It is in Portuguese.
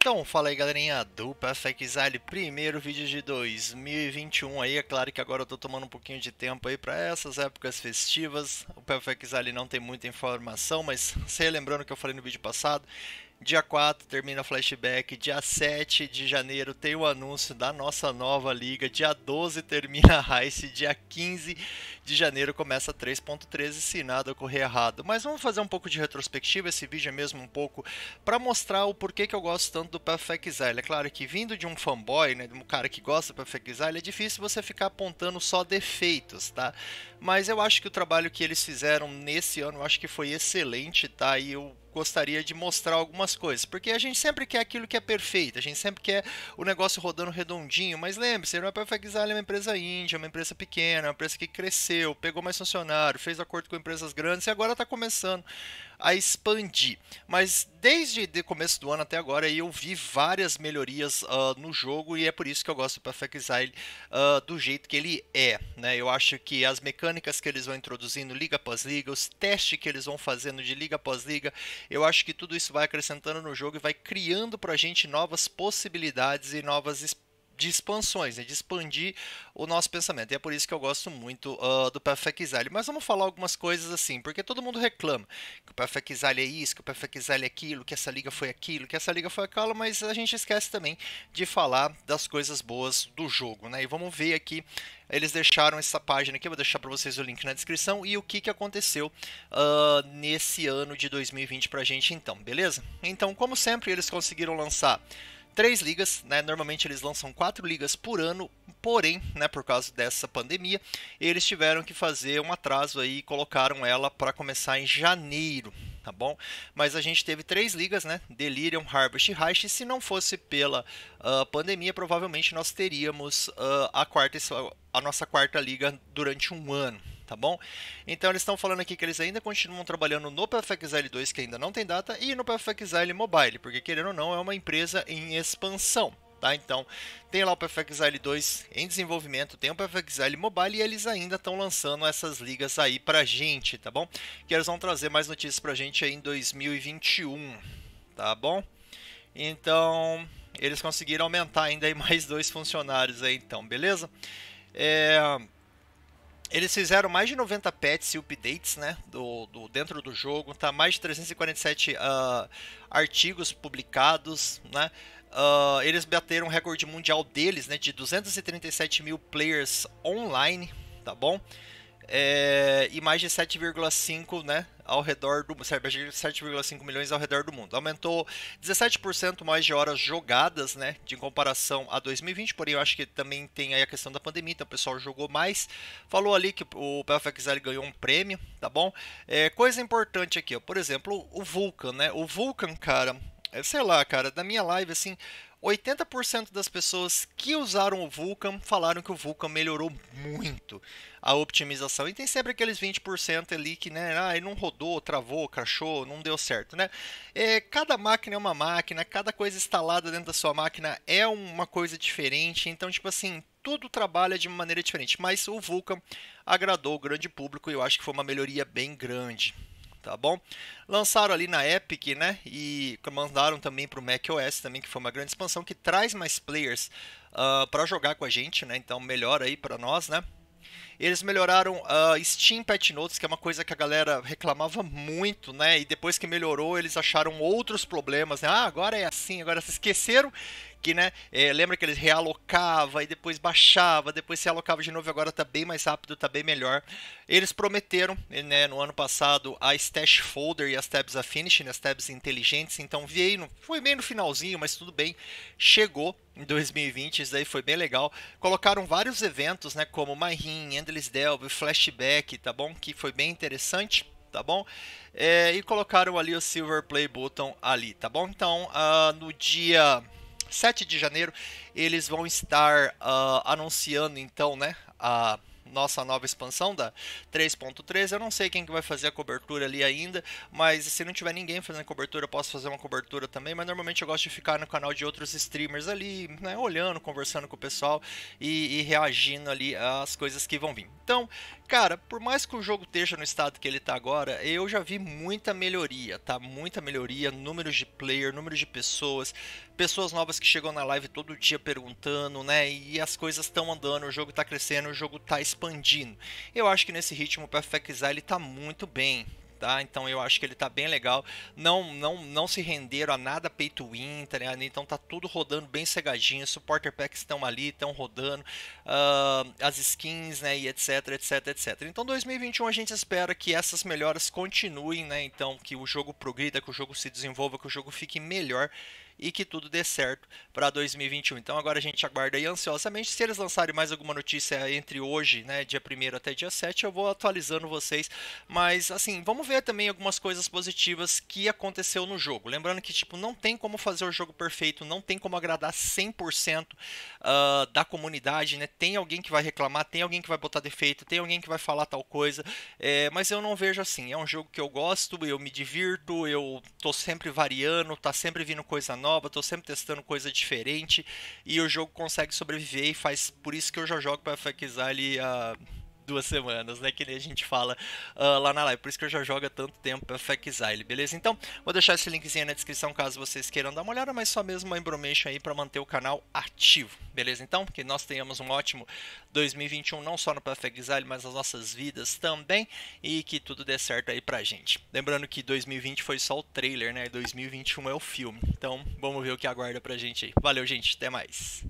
Então, fala aí galerinha do PFXile, primeiro vídeo de 2021 aí, é claro que agora eu tô tomando um pouquinho de tempo aí para essas épocas festivas, o PFXile não tem muita informação, mas relembrando o que eu falei no vídeo passado, Dia 4 termina flashback, dia 7 de janeiro tem o anúncio da nossa nova liga, dia 12 termina a dia 15 de janeiro começa 3.13 se nada correr errado. Mas vamos fazer um pouco de retrospectiva, esse vídeo é mesmo um pouco para mostrar o porquê que eu gosto tanto do Perfect É claro que vindo de um fanboy, né, de um cara que gosta do Perfect é difícil você ficar apontando só defeitos, tá? Mas eu acho que o trabalho que eles fizeram nesse ano, eu acho que foi excelente, tá? E eu gostaria de mostrar algumas coisas. Porque a gente sempre quer aquilo que é perfeito, a gente sempre quer o negócio rodando redondinho, mas lembre-se, a Perfectizar é uma empresa índia, é uma empresa pequena, é uma empresa que cresceu, pegou mais funcionário, fez acordo com empresas grandes e agora está começando a expandir. Mas desde o começo do ano até agora eu vi várias melhorias uh, no jogo e é por isso que eu gosto do Perfect Exile uh, do jeito que ele é. Né? Eu acho que as mecânicas que eles vão introduzindo liga após liga, os testes que eles vão fazendo de liga após liga, eu acho que tudo isso vai acrescentando no jogo e vai criando para a gente novas possibilidades e novas experiências de expansões, né, de expandir o nosso pensamento. E é por isso que eu gosto muito uh, do Perfect Exile. Mas vamos falar algumas coisas assim, porque todo mundo reclama que o Perfect Exile é isso, que o Perfect Exile é aquilo, que essa liga foi aquilo, que essa liga foi aquilo, mas a gente esquece também de falar das coisas boas do jogo, né? E vamos ver aqui, eles deixaram essa página aqui, eu vou deixar para vocês o link na descrição e o que, que aconteceu uh, nesse ano de 2020 para a gente então, beleza? Então, como sempre, eles conseguiram lançar três ligas, né? Normalmente eles lançam quatro ligas por ano, porém, né, por causa dessa pandemia, eles tiveram que fazer um atraso aí e colocaram ela para começar em janeiro, tá bom? Mas a gente teve três ligas, né? Delirium, Harvest e Heist. E se não fosse pela uh, pandemia, provavelmente nós teríamos uh, a, quarta, a nossa quarta liga durante um ano, tá bom? Então eles estão falando aqui que eles ainda continuam trabalhando no Perfect 2, que ainda não tem data, e no Perfect Mobile, porque querendo ou não, é uma empresa em expansão. Tá? Então, tem lá o Perfect 2 em desenvolvimento, tem o Perfect Mobile e eles ainda estão lançando essas ligas aí pra gente, tá bom? Que eles vão trazer mais notícias pra gente aí em 2021, tá bom? Então, eles conseguiram aumentar ainda aí mais dois funcionários aí, então, beleza? É... Eles fizeram mais de 90 patches e updates, né? Do, do, dentro do jogo. Tá mais de 347 uh, ah, artigos publicados, né? Uh, eles bateram o recorde mundial deles, né? De 237 mil players online, tá bom? É, e mais de 7,5 né, ao redor do 7,5 milhões ao redor do mundo. Aumentou 17% mais de horas jogadas, né, de comparação a 2020, porém eu acho que também tem aí a questão da pandemia, então o pessoal jogou mais. Falou ali que o PFXL ganhou um prêmio, tá bom? É, coisa importante aqui, ó, por exemplo, o Vulcan, né? O Vulcan, cara, é, sei lá, cara, da minha live assim, 80% das pessoas que usaram o Vulkan falaram que o Vulkan melhorou muito a otimização E tem sempre aqueles 20% ali que, né, ah, não rodou, travou, crashou, não deu certo, né? É, cada máquina é uma máquina, cada coisa instalada dentro da sua máquina é uma coisa diferente. Então, tipo assim, tudo trabalha de maneira diferente. Mas o Vulkan agradou o grande público e eu acho que foi uma melhoria bem grande tá bom? Lançaram ali na Epic, né? E mandaram também para o macOS também, que foi uma grande expansão que traz mais players uh, ah, para jogar com a gente, né? Então melhor aí para nós, né? Eles melhoraram a uh, Steam Patch Notes, que é uma coisa que a galera reclamava muito, né? E depois que melhorou, eles acharam outros problemas, né? Ah, agora é assim, agora se esqueceram que, né, é, lembra que eles realocava e depois baixava, depois se alocava de novo, agora tá bem mais rápido, tá bem melhor. Eles prometeram, eh, né, no ano passado, a Stash Folder e as tabs Affinity, né, as tabs inteligentes, então veio, foi meio no finalzinho, mas tudo bem, chegou em 2020, isso daí foi bem legal. Colocaram vários eventos, né, como MyRim, Endless Delve, Flashback, tá bom? Que foi bem interessante tá bom? É, e colocaram ali o Silver Play Button ali, tá bom? Então, uh, no dia 7 de janeiro, eles vão estar uh, anunciando então, né, a nossa nova expansão da 3.3. Eu não sei quem que vai fazer a cobertura ali ainda, mas se não tiver ninguém fazendo cobertura, eu posso fazer uma cobertura também, mas normalmente eu gosto de ficar no canal de outros streamers ali, né, olhando, conversando com o pessoal e, e reagindo ali às coisas que vão vir. Então, cara, por mais que o jogo esteja no estado que ele está agora, eu já vi muita melhoria, tá? Muita melhoria, números de player, números de pessoas, pessoas novas que chegam na live todo dia perguntando, né? E as coisas estão andando, o jogo está crescendo, o jogo está expandindo. Eu acho que nesse ritmo o Perfect ele está muito bem. Tá? Então eu acho que ele está bem legal. Não não não se renderam a nada peito Winter, tá né? Então tá tudo rodando bem cegadinho. Supporter packs estão ali, estão rodando. Uh, as skins, né? E etc, etc, etc. Então 2021 a gente espera que essas melhoras continuem, né? Então que o jogo progrida, que o jogo se desenvolva, que o jogo fique melhor e que tudo dê certo para 2021. Então agora a gente aguarda aí ansiosamente. Se eles lançarem mais alguma notícia entre hoje, né, dia 1 até dia 7, eu vou atualizando vocês. Mas assim, vamos ver também algumas coisas positivas que aconteceu no jogo. Lembrando que tipo, não tem como fazer o jogo perfeito, não tem como agradar 100% uh, ah, da comunidade, né? Tem alguém que vai reclamar, tem alguém que vai botar defeito, tem alguém que vai falar tal coisa. É, mas eu não vejo assim. É um jogo que eu gosto, eu me divirto, eu tô sempre variando, tá sempre vindo coisa nova nova, tô sempre testando coisa diferente e o jogo consegue sobreviver e faz por isso que eu já jogo para enfatizar ali a uh, duas semanas, né? Que nem a gente fala uh, lá na live. Por isso que eu já jogo há tanto tempo para é Exile, beleza? Então, vou deixar esse linkzinho aí na descrição caso vocês queiram dar uma olhada, mas só mesmo uma embromation aí para manter o canal ativo, beleza? Então, que nós tenhamos um ótimo 2021, não só no Perfect Exile, mas nas nossas vidas também, e que tudo dê certo aí pra gente. Lembrando que 2020 foi só o trailer, né? 2021 é o filme. Então, vamos ver o que aguarda pra gente aí. Valeu, gente. Até mais.